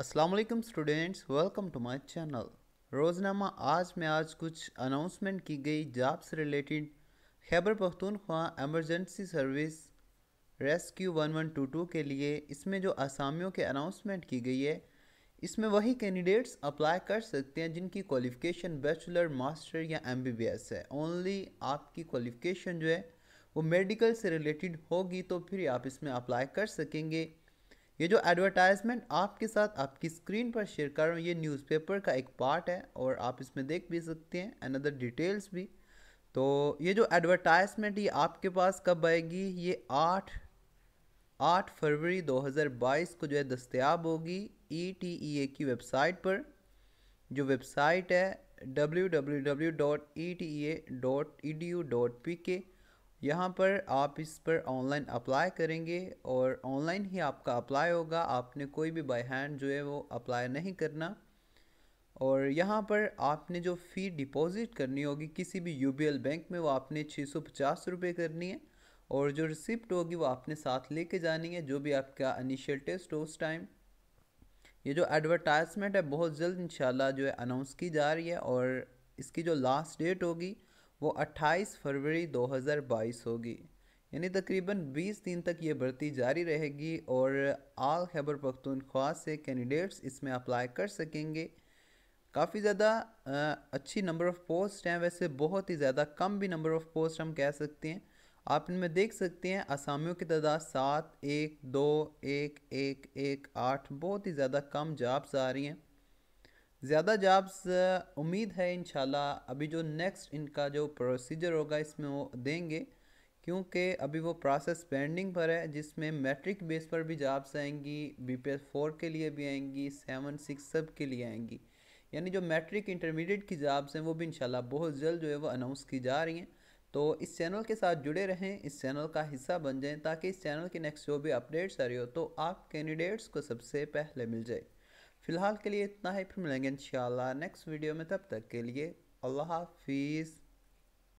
Aslam students welcome to my channel रोज़नामा आज में आज कुछ अनाउंसमेंट की गई जॉब से related Khyber Pakhtunkhwa emergency service rescue one one two two के लिए इसमें जो आसामियों के अनाउंसमेंट की गई है इसमें वही कैंडिडेट्स अप्लाई कर सकते हैं जिनकी क्वालिफ़िकेशन बैचलर मास्टर या एम बी बी एस है ओनली आपकी क्वालिफ़िकेशन जो है वो मेडिकल से रिलेटेड होगी तो फिर आप इसमें अप्लाई कर सकेंगे ये जो एडवर्टाइजमेंट आपके साथ आपकी स्क्रीन पर शेयर कर रहा हूँ ये न्यूज़पेपर का एक पार्ट है और आप इसमें देख भी सकते हैं अनदर डिटेल्स भी तो ये जो एडवर्टाइजमेंट ये आपके पास कब आएगी ये आठ आठ फरवरी 2022 को जो है दस्तियाब होगी ई टी ई ए की वेबसाइट पर जो वेबसाइट है W W W dot E T E A dot E D U dot P K यहाँ पर आप इस पर ऑनलाइन अप्लाई करेंगे और ऑनलाइन ही आपका अप्लाई होगा आपने कोई भी बाय हैंड जो है वो अप्लाई नहीं करना और यहाँ पर आपने जो फ़ी डिपॉज़िट करनी होगी किसी भी यू बैंक में वो आपने छः सौ पचास रुपये करनी है और जो रिसिप्ट होगी वो आपने साथ लेके जानी है जो भी आपका इनिशियल टेस्ट हो उस टाइम ये जो एडवर्टाइजमेंट है बहुत जल्द इंशाल्लाह जो है अनाउंस की जा रही है और इसकी जो लास्ट डेट होगी वो 28 फरवरी 2022 होगी यानी तकरीबन 20 दिन तक ये भर्ती जारी रहेगी और आल खैबर पख्तूनख्वा से कैंडिडेट्स इसमें अप्लाई कर सकेंगे काफ़ी ज़्यादा अच्छी नंबर ऑफ़ पोस्ट हैं वैसे बहुत ही ज़्यादा कम भी नंबर ऑफ़ पोस्ट हम कह सकते हैं आप इनमें देख सकते हैं असामियों की तादाद सात एक दो एक एक एक आठ बहुत ही ज़्यादा कम जॉब्स आ रही हैं ज़्यादा जॉब्स उम्मीद है इन अभी जो नेक्स्ट इनका जो प्रोसीजर होगा इसमें वो देंगे क्योंकि अभी वो प्रोसेस पेंडिंग पर है जिसमें मैट्रिक बेस पर भी जॉब्स आएंगी बी पी एस फोर के लिए भी आएंगी सेवन सिक्स सब के लिए आएंगी यानी जो मैट्रिक इंटरमीडिएट की जॉब्स हैं वो भी इन बहुत जल्द जो है वो अनाउंस की जा रही हैं तो इस चैनल के साथ जुड़े रहें इस चैनल का हिस्सा बन जाएँ ताकि इस चैनल की नेक्स्ट जो भी अपडेट्स आ रही हो तो आप कैंडिडेट्स को सबसे पहले मिल जाए फ़िलहाल के लिए इतना ही फिर मिलेंगे इन नेक्स्ट वीडियो में तब तक के लिए अल्लाह हाफिज़